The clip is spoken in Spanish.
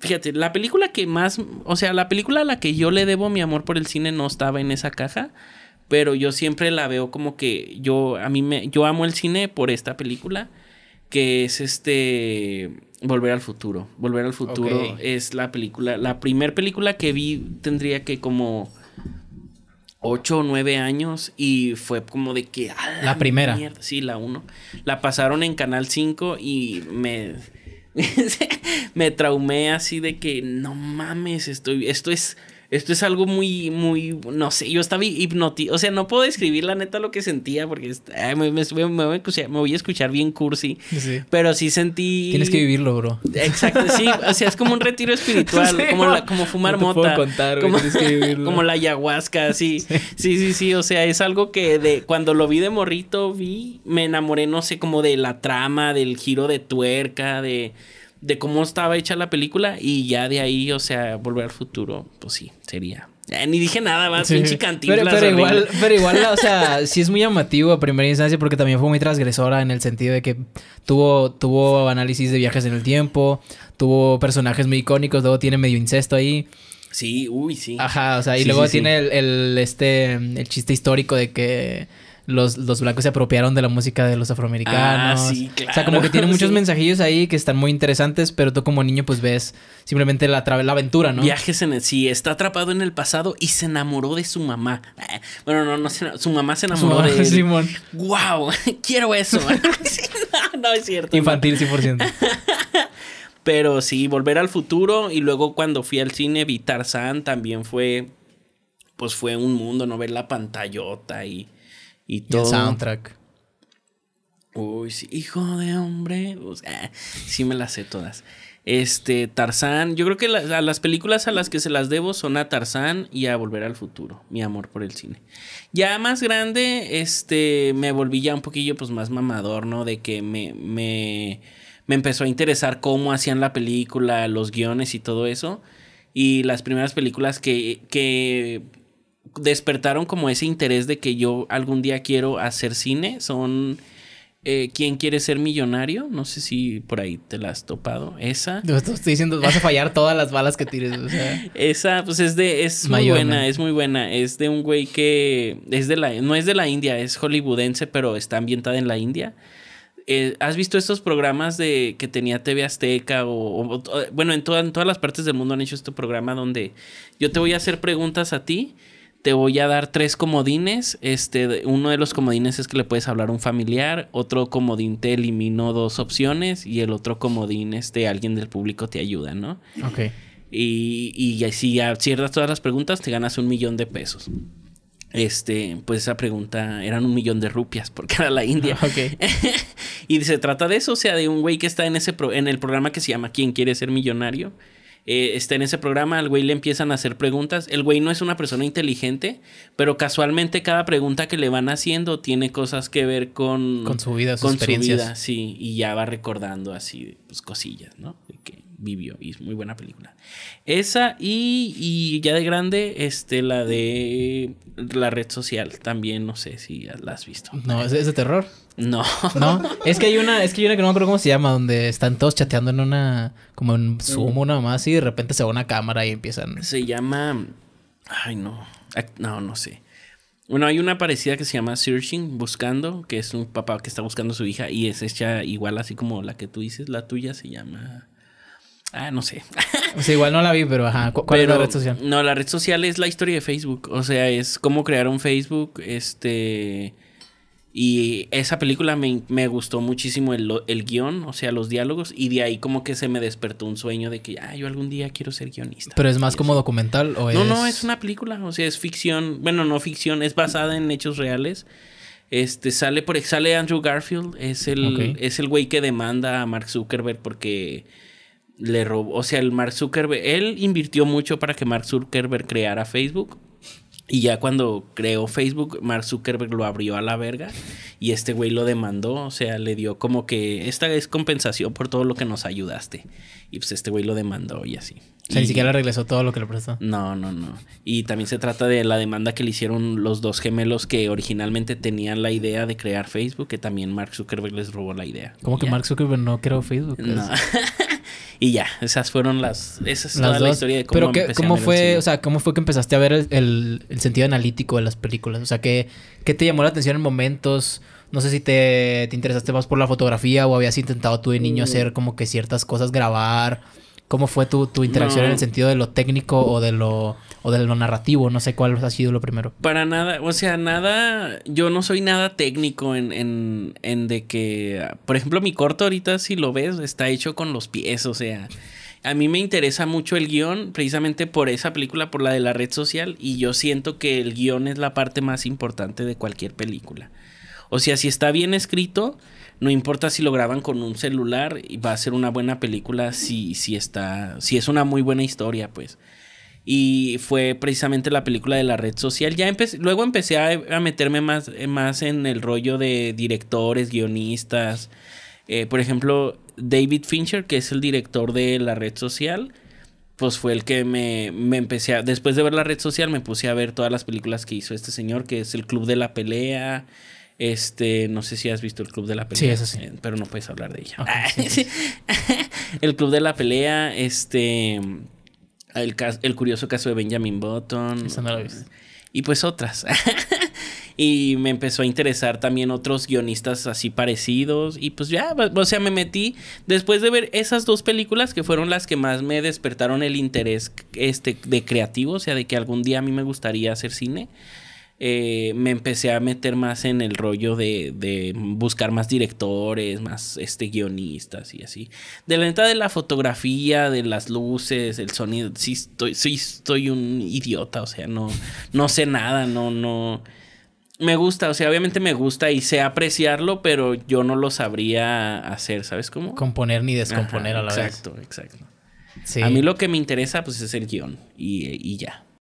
Fíjate, la película que más, o sea, la película a la que yo le debo mi amor por el cine no estaba en esa caja, pero yo siempre la veo como que yo a mí me yo amo el cine por esta película que es este Volver al futuro. Volver al futuro es la película, la primera película que vi tendría que como Ocho o 9 años y fue como de que... La, primera. Sí, la uno. La pasaron en Canal 5 y me me traumé así de que no mames, estoy, esto es esto es algo muy, muy, no sé, yo estaba hipnotizado, o sea, no puedo describir la neta lo que sentía porque me, me, me, voy a escuchar bien cursi, pero sí sentí... Tienes que vivirlo, bro. Exacto, sí, o sea, es como un retiro espiritual, como, como fumar no mota. como, tienes como la ayahuasca, sí. sí. Sí, sí, sí, o sea, es algo que de cuando lo vi de morrito, vi, me enamoré, no sé, como de la trama, del giro de tuerca, de de cómo estaba hecha la película y ya de ahí, o sea, volver al futuro, pues sí, sería. Eh, ni dije nada más, sí. pinche Pero, igual, pero igual, o sea, sí es muy llamativo a primera instancia porque también fue muy transgresora en el sentido de que tuvo, tuvo análisis de viajes en el tiempo, tuvo personajes muy icónicos, luego tiene medio incesto ahí. Sí, uy, sí. Ajá, o sea, y luego tiene el, este, el chiste histórico de que los, blancos se apropiaron de la música de los afroamericanos. Ah, sí, O sea, como que tiene muchos mensajillos ahí que están muy interesantes, pero tú como niño pues ves simplemente la, la aventura, ¿no? Viajes en el... Sí, está atrapado en el pasado y se enamoró de su mamá. Eh, bueno, no, no, su mamá se enamoró de Simón. ¡Wow! Quiero eso. no, es cierto. Infantil 100%. Pero sí, volver al futuro y luego cuando fui al cine vi San también fue, pues fue un mundo, no ver la pantallota y y todo. el soundtrack. Uy, sí, hijo de hombre. sí me las sé todas. Este, Tarzán. Yo creo que las películas a las que se las debo son a Tarzán y a Volver al Futuro. Mi amor por el cine. Ya más grande, este, me volví ya un poquillo pues más mamador, ¿no? De que me, me, me empezó a interesar cómo hacían la película, los guiones y todo eso. Y las primeras películas que, que despertaron como ese interés de que yo algún día quiero hacer cine son eh, ¿Quién quiere ser millonario? No sé si por ahí te la has topado. Esa. estoy diciendo, vas a fallar todas las balas que tires. Esa, pues es de. Es muy buena, es muy buena. Es de un güey que. Es de la. No es de la India, es hollywoodense, pero está ambientada en la India. Eh, ¿Has visto estos programas de que tenía TV Azteca o, bueno, en, en todas las partes del mundo han hecho este programa donde yo te voy a hacer preguntas a ti te voy a dar tres comodines. Este, uno de los comodines es que le puedes hablar a un familiar, otro comodín te eliminó dos opciones y el otro comodín, este, alguien del público te ayuda, ¿no? Ok. Y, y si cierras todas las preguntas, te ganas un millón de pesos. Este, pues esa pregunta eran un millón de rupias porque era la India. Ah, y se trata de eso, o sea, de un güey que está en ese en el programa que se llama ¿Quién quiere ser millonario? Eh, está en ese programa, al güey le empiezan a hacer preguntas. El güey no es una persona inteligente, pero casualmente cada pregunta que le van haciendo tiene cosas que ver con... Con su vida, sus experiencias. sí, y ya va recordando así. Pues, cosillas, ¿no? Que vivió y es muy buena película. Esa y, y ya de grande, este, la de la red social también, no sé si la has visto. No, ¿es, de terror? No. No, es que hay una, es que hay una que no me acuerdo cómo se llama, donde están todos chateando en una, como en Zoom o nada más y de repente se va una cámara y empiezan. Se llama, ay no, no, no sé. Bueno, hay una parecida que se llama Searching, Buscando, que es un papá que está buscando a su hija y es hecha igual así como la que tú dices, la tuya se llama... Ah, no sé. o sea, igual no la vi, pero ajá. ¿Cuál es la red social? No, la red social es la historia de Facebook. O sea, es cómo crearon Facebook, este... Y esa película me, gustó muchísimo el, guión, o sea, los diálogos, y de ahí como que se me despertó un sueño de que, ah, yo algún día quiero ser guionista. ¿Pero es más como documental o es...? No, no, es una película, o sea, es ficción, bueno, no ficción, es basada en hechos reales. Este, sale, por, sale Andrew Garfield, es el, es el güey que demanda a Mark Zuckerberg porque le robó, o sea, el Mark Zuckerberg, él invirtió mucho para que Mark Zuckerberg creara Facebook. Y ya cuando creó Facebook, Mark Zuckerberg lo abrió a la verga y este güey lo demandó, o sea, le dio como que esta es compensación por todo lo que nos ayudaste. Y pues este güey lo demandó y así. O sea, ni siquiera regresó todo lo que le prestó. No, no, no. Y también se trata de la demanda que le hicieron los dos gemelos que originalmente tenían la idea de crear Facebook, que también Mark Zuckerberg les robó la idea. ¿Cómo que Mark Zuckerberg no creó Facebook? No. Y ya, esas fueron las. Esa es toda la historia de cómo Pero que, ¿cómo fue, o sea, cómo fue que empezaste a ver el, sentido analítico de las películas? O sea, ¿qué, ¿qué, te llamó la atención en momentos? No sé si te, te interesaste más por la fotografía o habías intentado tú de niño mm. hacer como que ciertas cosas, grabar. ¿Cómo fue tu, interacción en el sentido de lo técnico o de lo, o de lo narrativo? No sé cuál ha sido lo primero. Para nada, o sea, nada, yo no soy nada técnico en, en, en de que, por ejemplo, mi corto ahorita, si lo ves, está hecho con los pies, o sea, a mí me interesa mucho el guión precisamente por esa película, por la de la red social, y yo siento que el guión es la parte más importante de cualquier película. O sea, si está bien escrito, no importa si lo graban con un celular, va a ser una buena película si, si está, si es una muy buena historia, pues. Y fue precisamente la película de la red social. Ya luego empecé a, meterme más, más, en el rollo de directores, guionistas. Eh, por ejemplo, David Fincher, que es el director de la red social, pues fue el que me, me, empecé a... Después de ver la red social me puse a ver todas las películas que hizo este señor, que es El Club de la Pelea, este, no sé si has visto el Club de la Pelea. Eh, pero no puedes hablar de ella. el Club de la Pelea, este. El, curioso caso de Benjamin Button. y pues otras. y me empezó a interesar también otros guionistas así parecidos y pues ya, o sea, me metí después de ver esas dos películas que fueron las que más me despertaron el interés este de creativo, o sea, de que algún día a mí me gustaría hacer cine. Eh, me empecé a meter más en el rollo de, buscar más directores, más este, guionistas y así. De la neta de la fotografía, de las luces, el sonido, sí estoy, sí estoy un idiota, o sea, no, no sé nada, no, no. Me gusta, o sea, obviamente me gusta y sé apreciarlo, pero yo no lo sabría hacer, ¿sabes cómo? Componer ni descomponer a la vez. Exacto, exacto. A mí lo que me interesa, pues, es el guión y ya.